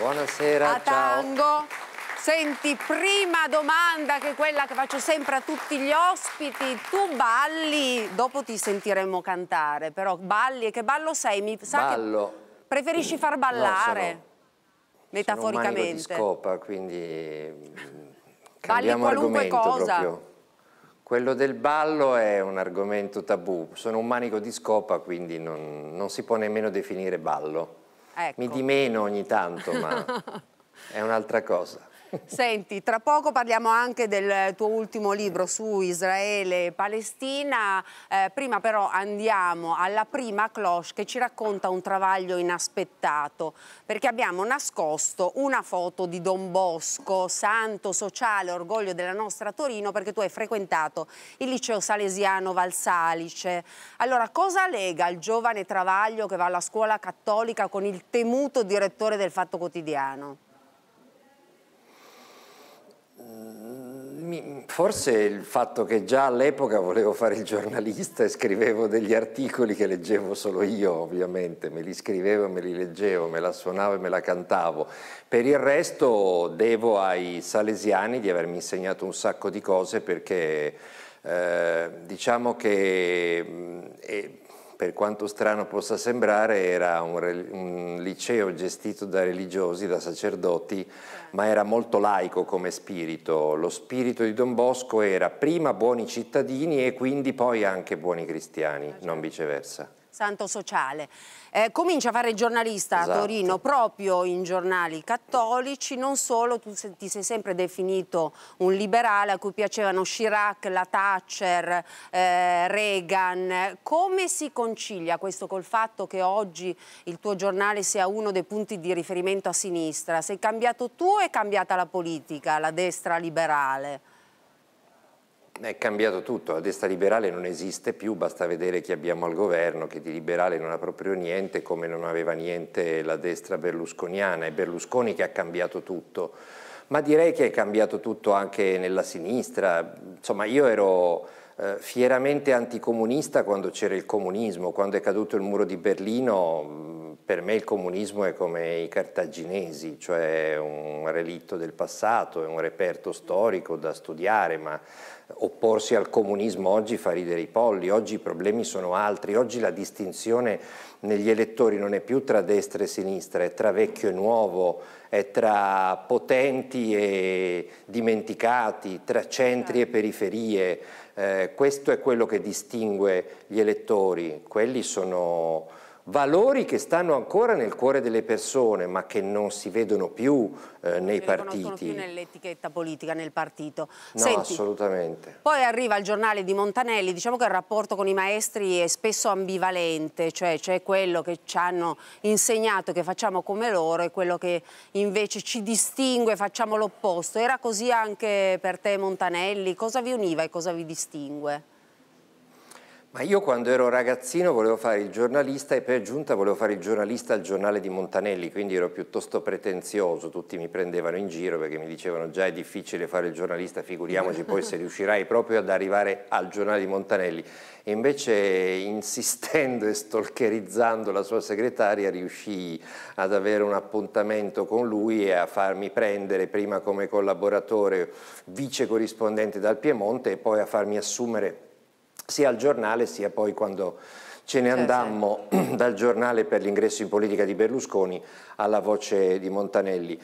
Buonasera, a tango. Ciao. Senti, prima domanda che è quella che faccio sempre a tutti gli ospiti. Tu balli, dopo ti sentiremo cantare, però balli e che ballo sei? Mi sa ballo. Che preferisci far ballare, no, sono, metaforicamente. Sono un di scopa, quindi mm, cambiamo balli qualunque cosa. proprio. Quello del ballo è un argomento tabù. Sono un manico di scopa, quindi non, non si può nemmeno definire ballo. Ecco. Mi dimeno ogni tanto, ma è un'altra cosa. Senti, tra poco parliamo anche del tuo ultimo libro su Israele e Palestina. Eh, prima però andiamo alla prima cloche che ci racconta un travaglio inaspettato, perché abbiamo nascosto una foto di Don Bosco, santo sociale, orgoglio della nostra Torino, perché tu hai frequentato il liceo salesiano Valsalice. Allora, cosa lega il giovane Travaglio che va alla scuola cattolica con il temuto direttore del Fatto Quotidiano? Eh, forse il fatto che già all'epoca volevo fare il giornalista e scrivevo degli articoli che leggevo solo io, ovviamente, me li scrivevo, me li leggevo, me la suonavo e me la cantavo. Per il resto devo ai salesiani di avermi insegnato un sacco di cose perché eh, diciamo che eh, per quanto strano possa sembrare, era un, un, liceo gestito da religiosi, da sacerdoti, certo. ma era molto laico come spirito. Lo spirito di Don Bosco era prima buoni cittadini e quindi poi anche buoni cristiani, ah, non certo. viceversa. Santo Sociale. Eh, comincia a fare giornalista esatto. a Torino proprio in giornali cattolici, non solo, tu se, ti sei sempre definito un liberale a cui piacevano Chirac, la Thatcher, eh, Reagan. Come si concilia questo col fatto che oggi il tuo giornale sia uno dei punti di riferimento a sinistra? Sei cambiato tu o è cambiata la politica, la destra liberale? è cambiato tutto, la destra liberale non esiste più, basta vedere chi abbiamo al governo, che di liberale non ha proprio niente, come non aveva niente la destra berlusconiana, è Berlusconi che ha cambiato tutto, ma direi che è cambiato tutto anche nella sinistra, insomma io ero eh, fieramente anticomunista quando c'era il comunismo, quando è caduto il muro di Berlino per me il comunismo è come i cartaginesi, cioè un relitto del passato, è un reperto storico da studiare, ma opporsi al comunismo oggi fa ridere i polli, oggi i problemi sono altri, oggi la distinzione negli elettori non è più tra destra e sinistra, è tra vecchio e nuovo, è tra potenti e dimenticati, tra centri e periferie, eh, questo è quello che distingue gli elettori, quelli sono valori che stanno ancora nel cuore delle persone ma che non si vedono più eh, nei non partiti. Non più nell'etichetta politica, nel partito. No, Senti, assolutamente. Poi arriva il giornale di Montanelli, diciamo che il rapporto con i maestri è spesso ambivalente, cioè c'è quello che ci hanno insegnato che facciamo come loro e quello che invece ci distingue, facciamo l'opposto. Era così anche per te Montanelli? Cosa vi univa e cosa vi distingue? Ma io quando ero ragazzino volevo fare il giornalista e per giunta volevo fare il giornalista al giornale di Montanelli, quindi ero piuttosto pretenzioso, tutti mi prendevano in giro perché mi dicevano già è difficile fare il giornalista, figuriamoci poi se riuscirai proprio ad arrivare al giornale di Montanelli. E invece insistendo e stalkerizzando la sua segretaria riuscii ad avere un appuntamento con lui e a farmi prendere prima come collaboratore vice corrispondente dal Piemonte e poi a farmi assumere sia al giornale sia poi quando ce ne andammo dal giornale per l'ingresso in politica di Berlusconi alla voce di Montanelli.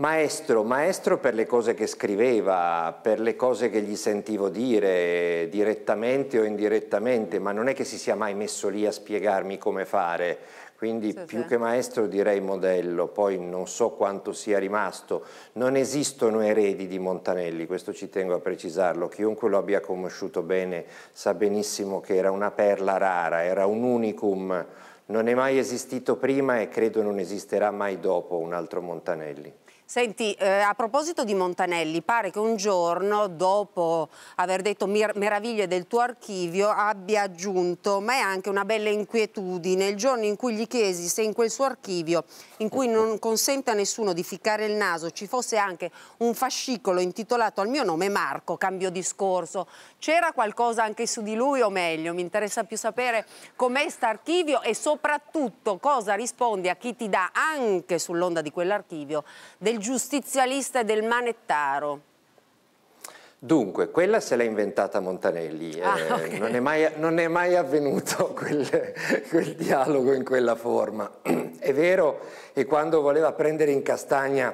Maestro, maestro per le cose che scriveva, per le cose che gli sentivo dire direttamente o indirettamente, ma non è che si sia mai messo lì a spiegarmi come fare. Quindi sì, più sì. che maestro direi modello, poi non so quanto sia rimasto. Non esistono eredi di Montanelli, questo ci tengo a precisarlo. Chiunque lo abbia conosciuto bene sa benissimo che era una perla rara, era un unicum. Non è mai esistito prima e credo non esisterà mai dopo un altro Montanelli. Senti, eh, a proposito di Montanelli, pare che un giorno, dopo aver detto meraviglie del tuo archivio, abbia aggiunto, ma è anche una bella inquietudine, il giorno in cui gli chiesi se in quel suo archivio, in cui non consente a nessuno di ficcare il naso, ci fosse anche un fascicolo intitolato al mio nome Marco, cambio discorso. C'era qualcosa anche su di lui o meglio? Mi interessa più sapere com'è sta archivio e soprattutto cosa rispondi a chi ti dà anche sull'onda di quell'archivio del giustizialista e del manettaro? Dunque, quella se l'ha inventata Montanelli, eh, ah, eh, non, è mai, non, è mai, avvenuto quel, quel dialogo in quella forma. è vero che quando voleva prendere in castagna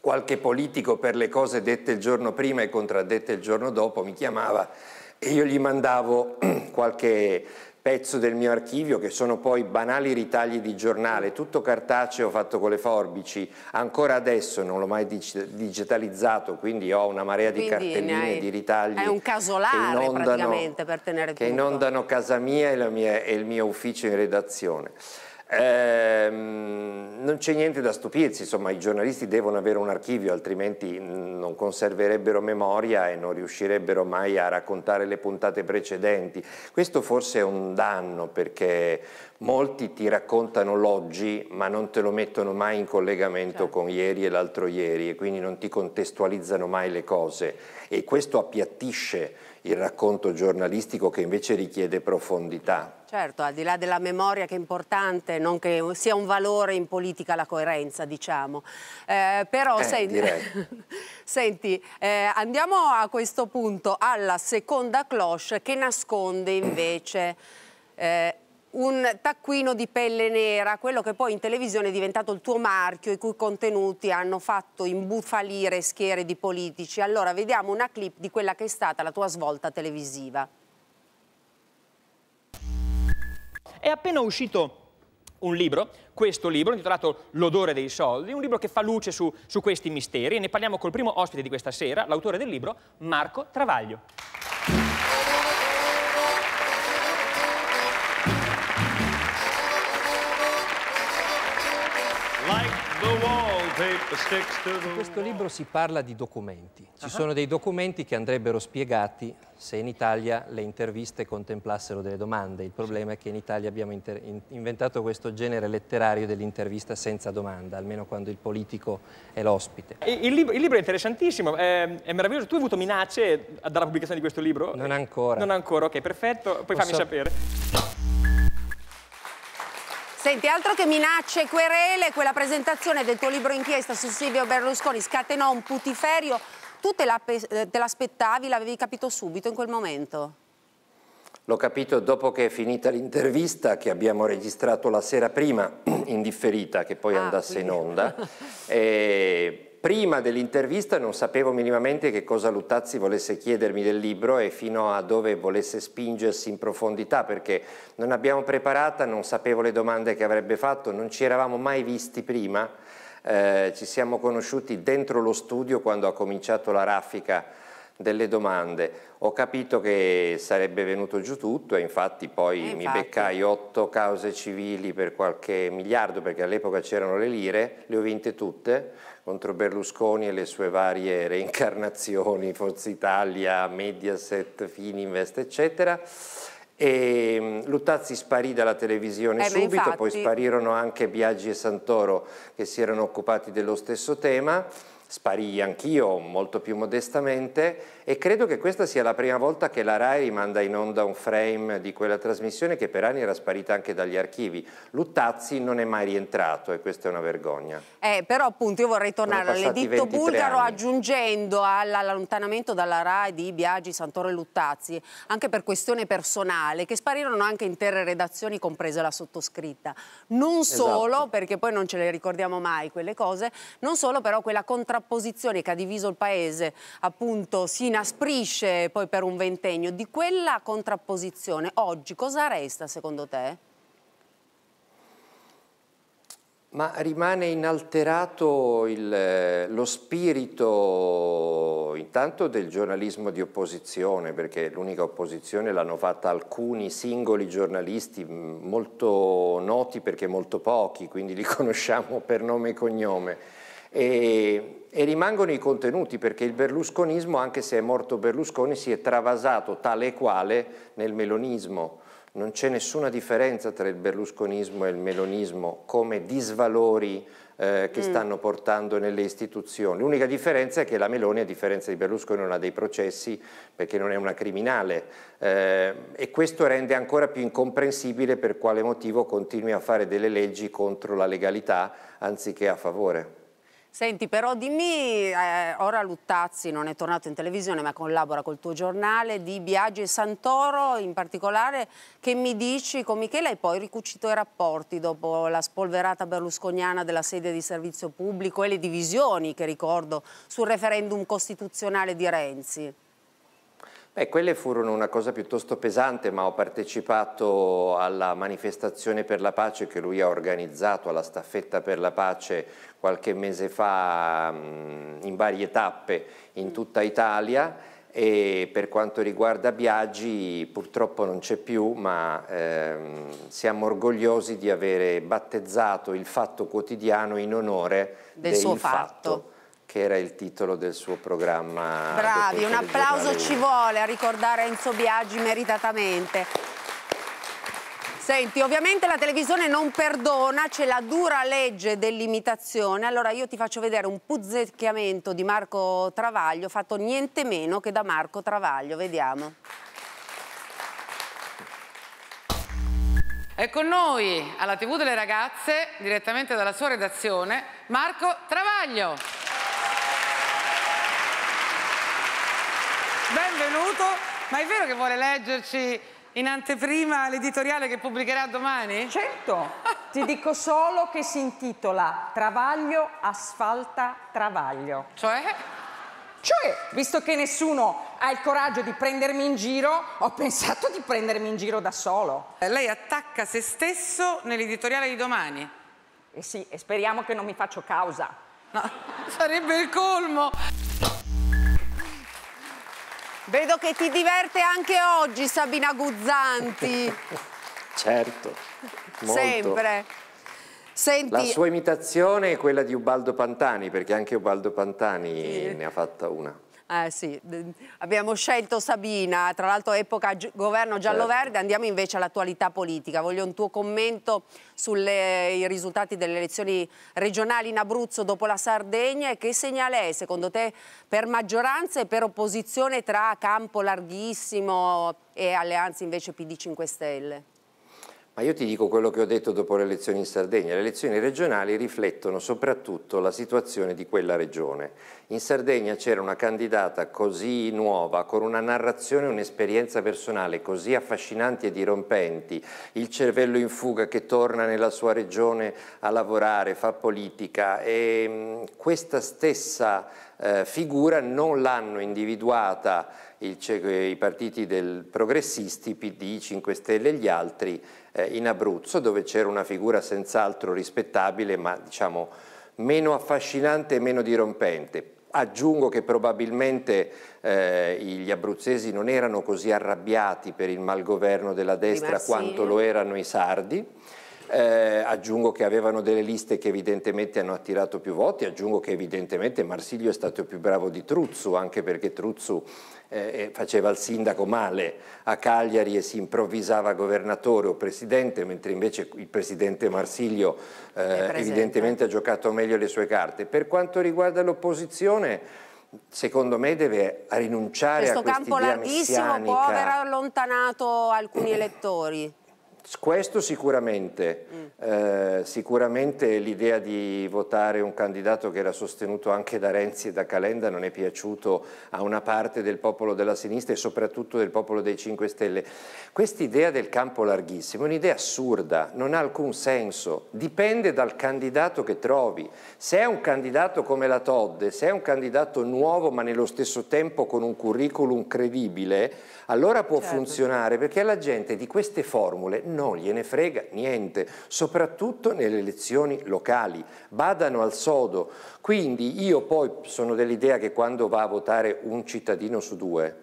qualche politico per le cose dette il giorno prima e contraddette il giorno dopo mi chiamava e io gli mandavo qualche pezzo del mio archivio che sono poi banali ritagli di giornale, tutto cartaceo fatto con le forbici, ancora adesso non l'ho mai digitalizzato, quindi ho una marea di quindi cartelline, hai, di ritagli. È un casolare inondano, praticamente per tenere che tutto. Che inondano casa mia e, mia e il mio ufficio in redazione. Ehm, non c'è niente da stupirsi, insomma i giornalisti devono avere un archivio altrimenti non conserverebbero memoria e non riuscirebbero mai a raccontare le puntate precedenti. Questo forse è un danno perché molti ti raccontano l'oggi ma non te lo mettono mai in collegamento certo. con ieri e l'altro ieri e quindi non ti contestualizzano mai le cose e questo appiattisce il racconto giornalistico che invece richiede profondità. Certo, al di là della memoria che è importante, non che sia un valore in politica la coerenza, diciamo. Eh, però, eh, senti, senti eh, andiamo a questo punto alla seconda cloche che nasconde invece... Eh, un taccuino di pelle nera, quello che poi in televisione è diventato il tuo marchio, i cui contenuti hanno fatto imbufalire schiere di politici. Allora vediamo una clip di quella che è stata la tua svolta televisiva. È appena uscito un libro, questo libro intitolato L'odore dei soldi, un libro che fa luce su, su questi misteri e ne parliamo col primo ospite di questa sera, l'autore del libro Marco Travaglio. In questo libro si parla di documenti. Ci sono dei documenti che andrebbero spiegati se in Italia le interviste contemplassero delle domande. Il problema è che in Italia abbiamo in inventato questo genere letterario dell'intervista senza domanda, almeno quando il politico è l'ospite. Il, lib il, libro è interessantissimo, è, è, meraviglioso. Tu hai avuto minacce dalla pubblicazione di questo libro? Non ancora. Non ancora, ok, perfetto. Poi Posso... fammi sapere. Senti, altro che minacce, e querele, quella presentazione del tuo libro inchiesta su Silvio Berlusconi scatenò un putiferio. Tu eh, te l'aspettavi, l'avevi capito subito in quel momento? L'ho capito dopo che è finita l'intervista che abbiamo registrato la sera prima, in differita, che poi ah, andasse quindi. in onda. e prima dell'intervista non sapevo minimamente che cosa Luttazzi volesse chiedermi del libro e fino a dove volesse spingersi in profondità perché non abbiamo preparata, non sapevo le domande che avrebbe fatto, non ci eravamo mai visti prima, eh, ci siamo conosciuti dentro lo studio quando ha cominciato la raffica delle domande. Ho capito che sarebbe venuto giù tutto e infatti poi e eh, infatti. mi beccai otto cause civili per qualche miliardo perché all'epoca c'erano le lire, le ho vinte tutte contro Berlusconi e le sue varie reincarnazioni, Forza Italia, Mediaset, Fininvest, eccetera. E mm, Luttazzi sparì dalla televisione eh, subito, infatti... poi sparirono anche Biaggi e Santoro che si erano occupati dello stesso tema sparì anch'io molto più modestamente e credo che questa sia la prima volta che la RAI rimanda in onda un frame di quella trasmissione che per anni era sparita anche dagli archivi. Luttazzi non è mai rientrato e questa è una vergogna. Eh, però appunto io vorrei tornare all'editto bulgaro anni. aggiungendo all'allontanamento dalla RAI di Biagi, Santoro e Luttazzi, anche per questione personale, che sparirono anche intere redazioni, compresa la sottoscritta. Non solo, esatto. perché poi non ce le ricordiamo mai quelle cose, non solo però quella contrapposizione contrapposizione che ha diviso il paese appunto si inasprisce poi per un ventennio. Di quella contrapposizione oggi cosa resta secondo te? Ma rimane inalterato il, eh, lo spirito intanto del giornalismo di opposizione, perché l'unica opposizione l'hanno fatta alcuni singoli giornalisti molto noti perché molto pochi, quindi li conosciamo per nome e cognome e, e rimangono i contenuti perché il berlusconismo, anche se è morto Berlusconi, si è travasato tale e quale nel melonismo. Non c'è nessuna differenza tra il berlusconismo e il melonismo come disvalori eh, che mm. stanno portando nelle istituzioni. L'unica differenza è che la Meloni, a differenza di Berlusconi, non ha dei processi perché non è una criminale eh, e questo rende ancora più incomprensibile per quale motivo continui a fare delle leggi contro la legalità anziché a favore. Senti, però dimmi, eh, ora Luttazzi non è tornato in televisione ma collabora col tuo giornale di Biagio e Santoro in particolare, che mi dici con Michela hai poi ricucito i rapporti dopo la spolverata berlusconiana della sede di servizio pubblico e le divisioni che ricordo sul referendum costituzionale di Renzi. Beh, quelle furono una cosa piuttosto pesante, ma ho partecipato alla manifestazione per la pace che lui ha organizzato, alla staffetta per la pace qualche mese fa mm, in varie tappe in mm. tutta Italia e per quanto riguarda Biagi purtroppo non c'è più, ma ehm, siamo orgogliosi di avere battezzato il Fatto Quotidiano in onore del, del suo fatto. fatto che era il titolo del suo programma. Bravi, un applauso ci vuole a ricordare Enzo Biaggi meritatamente. Senti, ovviamente la televisione non perdona, c'è la dura legge dell'imitazione. Allora io ti faccio vedere un puzzecchiamento di Marco Travaglio fatto niente meno che da Marco Travaglio, vediamo. È con noi alla TV delle ragazze, direttamente dalla sua redazione, Marco Travaglio. Benvenuto, ma è vero che vuole leggerci in anteprima l'editoriale che pubblicherà domani? Certo, ti dico solo che si intitola Travaglio asfalta travaglio. Cioè? Cioè, visto che nessuno ha il coraggio di prendermi in giro, ho pensato di prendermi in giro da solo. Eh, lei attacca se stesso nell'editoriale di domani. Eh sì, e speriamo che non mi faccio causa. No, sarebbe il colmo. Vedo che ti diverte anche oggi Sabina Guzzanti. certo, molto. Sempre. Senti... La sua imitazione è quella di Ubaldo Pantani, perché anche Ubaldo Pantani sì. ne ha fatta una. Eh sì, abbiamo scelto Sabina, tra l'altro epoca gi governo certo. giallo-verde, andiamo invece all'attualità politica. Voglio un tuo commento sui risultati delle elezioni regionali in Abruzzo dopo la Sardegna e che segnale è secondo te per maggioranza e per opposizione tra campo larghissimo e alleanze invece PD 5 Stelle? Ma io ti dico quello che ho detto dopo le elezioni in Sardegna. Le elezioni regionali riflettono soprattutto la situazione di quella regione. In Sardegna c'era una candidata così nuova, con una narrazione e un'esperienza personale così affascinanti e dirompenti, il cervello in fuga che torna nella sua regione a lavorare, fa politica e mm, questa stessa eh, figura non l'hanno individuata il, i partiti del progressisti, PD, 5 Stelle e gli altri eh, in Abruzzo dove c'era una figura senz'altro rispettabile ma diciamo meno affascinante e meno dirompente. Aggiungo che probabilmente eh, gli abruzzesi non erano così arrabbiati per il malgoverno della destra quanto lo erano i sardi eh, aggiungo che avevano delle liste che evidentemente hanno attirato più voti, aggiungo che evidentemente Marsilio è stato più bravo di Truzzu, anche perché Truzzu eh, eh, faceva il sindaco male a Cagliari e si improvvisava governatore o presidente, mentre invece il presidente Marsilio eh, evidentemente ha giocato meglio le sue carte. Per quanto riguarda l'opposizione secondo me deve rinunciare Questo a questa Questo campo larghissimo può aver allontanato alcuni elettori. Questo sicuramente, mm. eh, sicuramente l'idea di votare un candidato che era sostenuto anche da Renzi e da Calenda non è piaciuto a una parte del popolo della sinistra e soprattutto del popolo dei 5 Stelle. Quest'idea del campo larghissimo è un'idea assurda, non ha alcun senso, dipende dal candidato che trovi. Se è un candidato come la Todde, se è un candidato nuovo ma nello stesso tempo con un curriculum credibile, allora può certo. funzionare perché alla gente di queste formule non gliene frega niente, soprattutto nelle elezioni locali, badano al sodo. Quindi io poi sono dell'idea che quando va a votare un cittadino su due,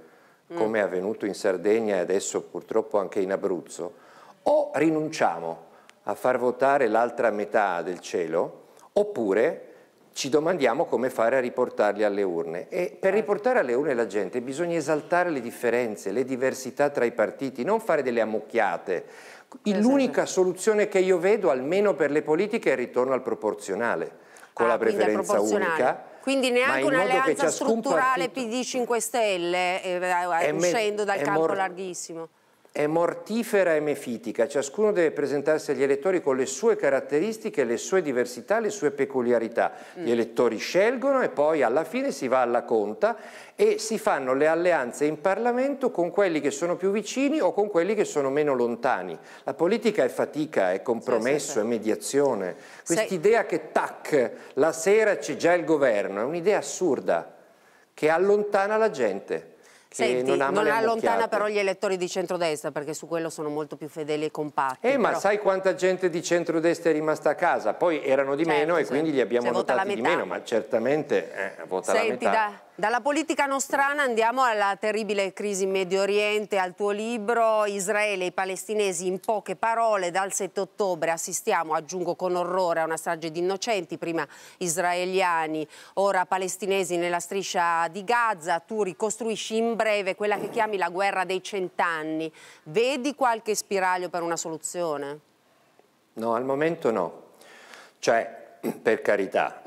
mm. come è avvenuto in Sardegna e adesso purtroppo anche in Abruzzo, o rinunciamo a far votare l'altra metà del cielo, oppure ci domandiamo come fare a riportarli alle urne e per ah. riportare alle urne la gente bisogna esaltare le differenze, le diversità tra i partiti, non fare delle ammucchiate. Eh, L'unica soluzione che io vedo, almeno per le politiche, è il ritorno al proporzionale, con ah, la preferenza unica. Quindi neanche un'alleanza strutturale partito... PD 5 Stelle, eh, uscendo dal campo larghissimo è mortifera e mefitica, ciascuno deve presentarsi agli elettori con le sue caratteristiche, le sue diversità, le sue peculiarità. Gli mm. elettori scelgono e poi alla fine si va alla conta e si fanno le alleanze in Parlamento con quelli che sono più vicini o con quelli che sono meno lontani. La politica è fatica, è compromesso, sì, sì, sì. è mediazione. Quest'idea che tac, la sera c'è già il governo, è un'idea assurda che allontana la gente. Senti, non ama non allontana però gli elettori di centrodestra perché su quello sono molto più fedeli e compatti. Eh, però... ma sai quanta gente di centrodestra è rimasta a casa? Poi erano di certo, meno certo. e quindi li abbiamo votati di meno, ma certamente eh, vota Senti, la metà. Da dalla politica nostrana andiamo alla terribile crisi in Medio Oriente, al tuo libro Israele e i palestinesi in poche parole dal 7 ottobre assistiamo, aggiungo con orrore, a una strage di innocenti, prima israeliani, ora palestinesi nella striscia di Gaza, tu ricostruisci in breve quella che chiami la guerra dei cent'anni, vedi qualche spiraglio per una soluzione? No, al momento no. Cioè, per carità,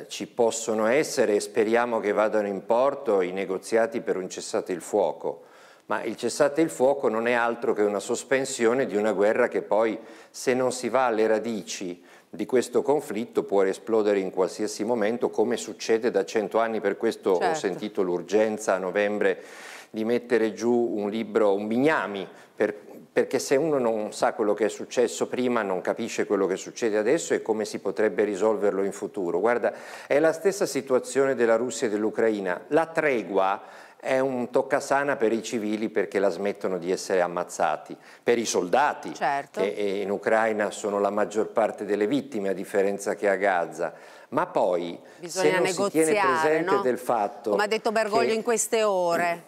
eh, ci possono essere e speriamo che vadano in porto i negoziati per un cessate il fuoco, ma il cessate il fuoco non è altro che una sospensione di una guerra che poi, se non si va alle radici di questo conflitto, può esplodere in qualsiasi momento, come succede da cento anni, per questo certo. ho sentito l'urgenza a novembre di mettere giù un libro, un bignami, per, perché se uno non sa quello che è successo prima, non capisce quello che succede adesso e come si potrebbe risolverlo in futuro. Guarda, è la stessa situazione della Russia e dell'Ucraina. La tregua è un toccasana per i civili perché la smettono di essere ammazzati, per i soldati certo. che in Ucraina sono la maggior parte delle vittime a differenza che a Gaza. Ma poi Bisogna se non si tiene presente no? del fatto come ha detto Bergoglio in queste ore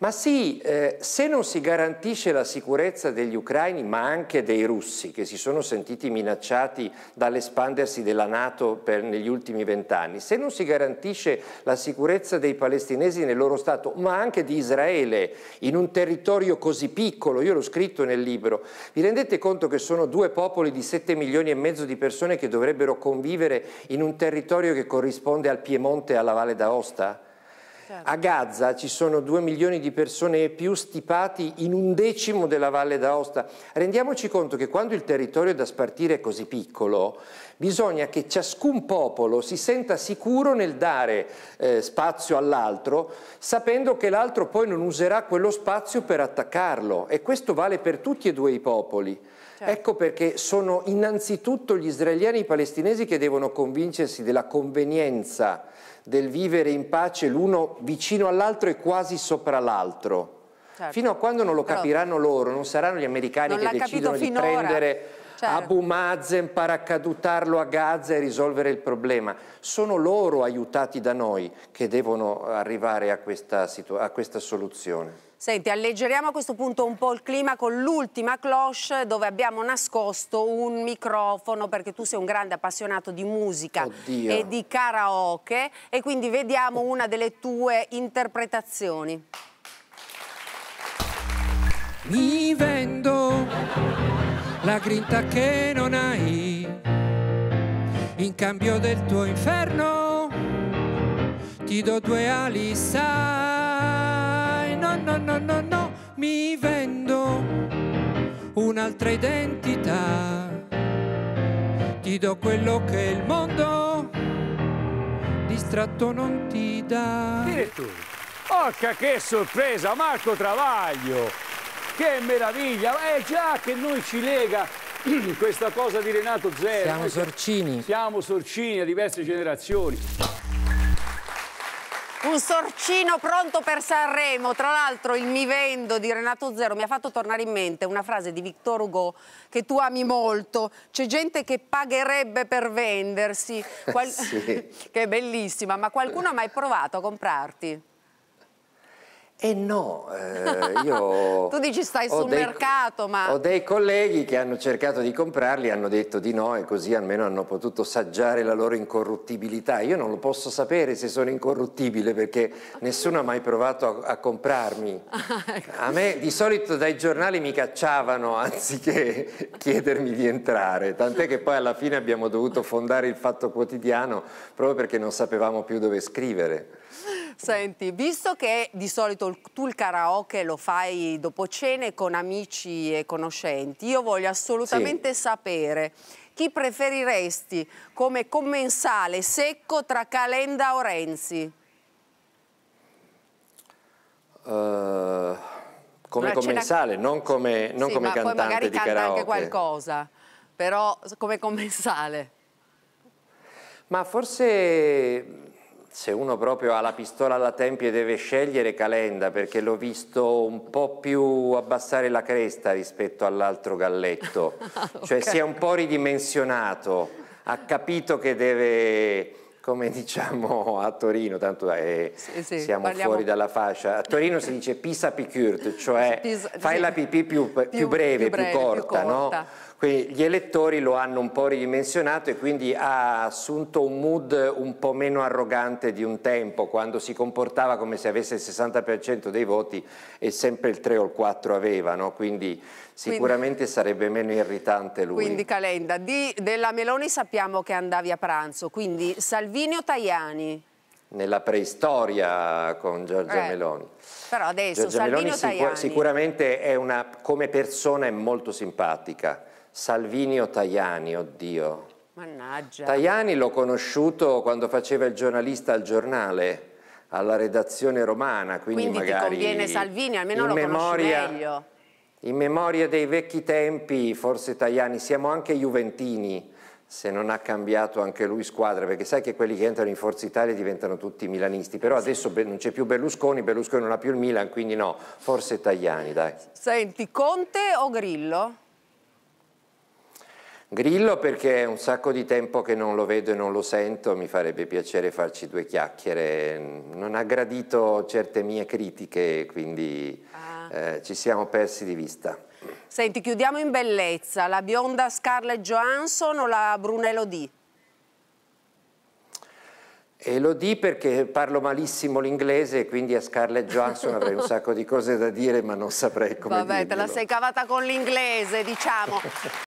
ma sì, eh, se non si garantisce la sicurezza degli ucraini, ma anche dei russi, che si sono sentiti minacciati dall'espandersi della Nato per, negli ultimi vent'anni, se non si garantisce la sicurezza dei palestinesi nel loro Stato, ma anche di Israele, in un territorio così piccolo, io l'ho scritto nel libro, vi rendete conto che sono due popoli di 7 milioni e mezzo di persone che dovrebbero convivere in un territorio che corrisponde al Piemonte e alla Valle d'Aosta? A Gaza ci sono due milioni di persone e più stipati in un decimo della Valle d'Aosta. Rendiamoci conto che quando il territorio da spartire è così piccolo, bisogna che ciascun popolo si senta sicuro nel dare eh, spazio all'altro, sapendo che l'altro poi non userà quello spazio per attaccarlo. E questo vale per tutti e due i popoli. Certo. Ecco perché sono innanzitutto gli israeliani e i palestinesi che devono convincersi della convenienza del vivere in pace l'uno vicino all'altro e quasi sopra l'altro. Certo. Fino a quando non lo capiranno Però, loro, non saranno gli americani che decidono di finora. prendere certo. Abu Mazen, paracadutarlo a Gaza e risolvere il problema. Sono loro aiutati da noi che devono arrivare a questa, a questa soluzione. Senti, alleggeriamo a questo punto un po' il clima con l'ultima cloche dove abbiamo nascosto un microfono perché tu sei un grande appassionato di musica Oddio. e di karaoke e quindi vediamo una delle tue interpretazioni. Mi vendo la grinta che non hai in cambio del tuo inferno ti do due ali sai no no no no no mi vendo un'altra identità ti do quello che il mondo distratto non ti dà Direttore. Porca che sorpresa Marco Travaglio che meraviglia! È eh, già che noi ci lega questa cosa di Renato Zero. Siamo sorcini. Siamo sorcini a diverse generazioni. Un sorcino pronto per Sanremo. Tra l'altro il mi vendo di Renato Zero mi ha fatto tornare in mente una frase di Victor Hugo che tu ami molto. C'è gente che pagherebbe per vendersi. Qual... sì. che è bellissima, ma qualcuno ha mai provato a comprarti? Eh no, eh, io... tu dici stai sul dei, mercato, ma... Ho dei colleghi che hanno cercato di comprarli, hanno detto di no e così almeno hanno potuto saggiare la loro incorruttibilità. Io non lo posso sapere se sono incorruttibile perché nessuno ha mai provato a, a comprarmi. Ah, ecco. A me di solito dai giornali mi cacciavano anziché chiedermi di entrare, tant'è che poi alla fine abbiamo dovuto fondare il Fatto Quotidiano proprio perché non sapevamo più dove scrivere. Senti, visto che di solito tu il karaoke lo fai dopo cene con amici e conoscenti, io voglio assolutamente sì. sapere chi preferiresti come commensale secco tra Calenda o Renzi? Uh, come commensale, non come, non sì, come cantante magari di karaoke. anche qualcosa, però come commensale. Ma forse se uno proprio ha la pistola alla tempia e deve scegliere Calenda perché l'ho visto un po' più abbassare la cresta rispetto all'altro galletto, ah, cioè, okay. cioè si è un po' ridimensionato, ha capito che deve come diciamo a Torino, tanto è, eh, sì, sì, siamo parliamo... fuori dalla fascia, a Torino si dice pisa picurt, cioè Pis fai sì. la pipì più, più, più, breve, più, breve, più corta, corta. no? Quindi gli elettori lo hanno un po' ridimensionato e quindi ha assunto un mood un po' meno arrogante di un tempo, quando si comportava come se avesse il 60% dei voti e sempre il 3 o il 4 avevano, quindi sicuramente quindi, sarebbe meno irritante lui. Quindi Calenda, di, della Meloni sappiamo che andavi a pranzo, quindi Salvini o Tajani? Nella preistoria con Giorgia eh. Meloni. Però adesso Giorgia Salvini Meloni sicur sicuramente una, come persona è molto simpatica Salvini o Tajani, oddio. Mannaggia. Tajani l'ho conosciuto quando faceva il giornalista al giornale alla redazione romana, quindi, quindi magari... Quindi conviene Salvini, almeno lo memoria, meglio. In memoria dei vecchi tempi, forse Tajani, siamo anche juventini, se non ha cambiato anche lui squadra, perché sai che quelli che entrano in Forza Italia diventano tutti milanisti, però adesso non c'è più Berlusconi, Berlusconi non ha più il Milan, quindi no, forse Tajani, dai. Senti, Conte o Grillo? Grillo perché è un sacco di tempo che non lo vedo e non lo sento, mi farebbe piacere farci due chiacchiere, non ha gradito certe mie critiche, quindi ah. eh, ci siamo persi di vista. Senti, chiudiamo in bellezza, la bionda Scarlett Johansson o la Brunello D? E lo di perché parlo malissimo l'inglese e quindi a Scarlett Johansson avrei un sacco di cose da dire ma non saprei come Vabbè, dirglielo. te la sei cavata con l'inglese, diciamo.